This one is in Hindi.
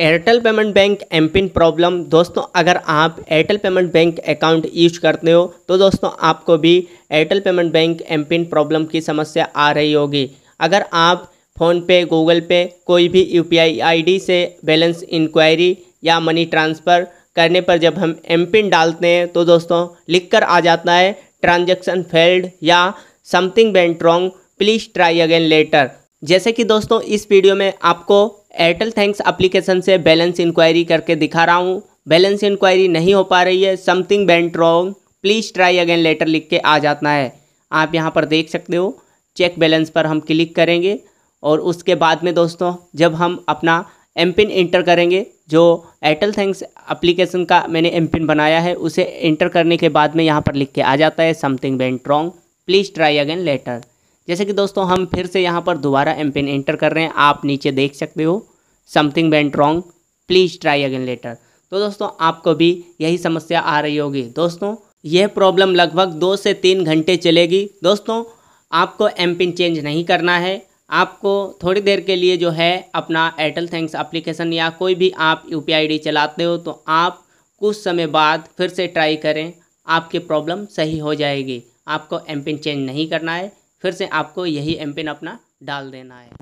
Airtel payment bank M PIN problem दोस्तों अगर आप Airtel payment bank account use करते हो तो दोस्तों आपको भी Airtel payment bank M PIN problem की समस्या आ रही होगी अगर आप फ़ोनपे गूगल पे कोई भी U P I I D से बैलेंस इंक्वायरी या मनी ट्रांसफ़र करने पर जब हम एम पिन डालते हैं तो दोस्तों लिख कर आ जाता है ट्रांजेक्शन फेल्ड या something went wrong please try again later जैसे कि दोस्तों इस वीडियो में आपको एयरटेल थैंक्स एप्लीकेशन से बैलेंस इंक्वायरी करके दिखा रहा हूँ बैलेंस इंक्वायरी नहीं हो पा रही है something went wrong please try again later लिख के आ जाना है आप यहाँ पर देख सकते हो चेक बैलेंस पर हम क्लिक करेंगे और उसके बाद में दोस्तों जब हम अपना एम पिन इंटर करेंगे जो एयरटेल थैंक्स अप्लीकेशन का मैंने एम पिन बनाया है उसे इंटर करने के बाद में यहाँ पर लिख के आ जाता है something went wrong please try again later जैसे कि दोस्तों हम फिर से यहाँ पर दोबारा एम पिन इंटर कर रहे हैं आप नीचे देख सकते हो something went wrong please try again later तो दोस्तों आपको भी यही समस्या आ रही होगी दोस्तों यह प्रॉब्लम लगभग दो से तीन घंटे चलेगी दोस्तों आपको एम पिन चेंज नहीं करना है आपको थोड़ी देर के लिए जो है अपना एयरटेल थैंक्स एप्लीकेशन या कोई भी आप यू पी चलाते हो तो आप कुछ समय बाद फिर से ट्राई करें आपकी प्रॉब्लम सही हो जाएगी आपको एम पिन चेंज नहीं करना है फिर से आपको यही एम पिन अपना डाल देना है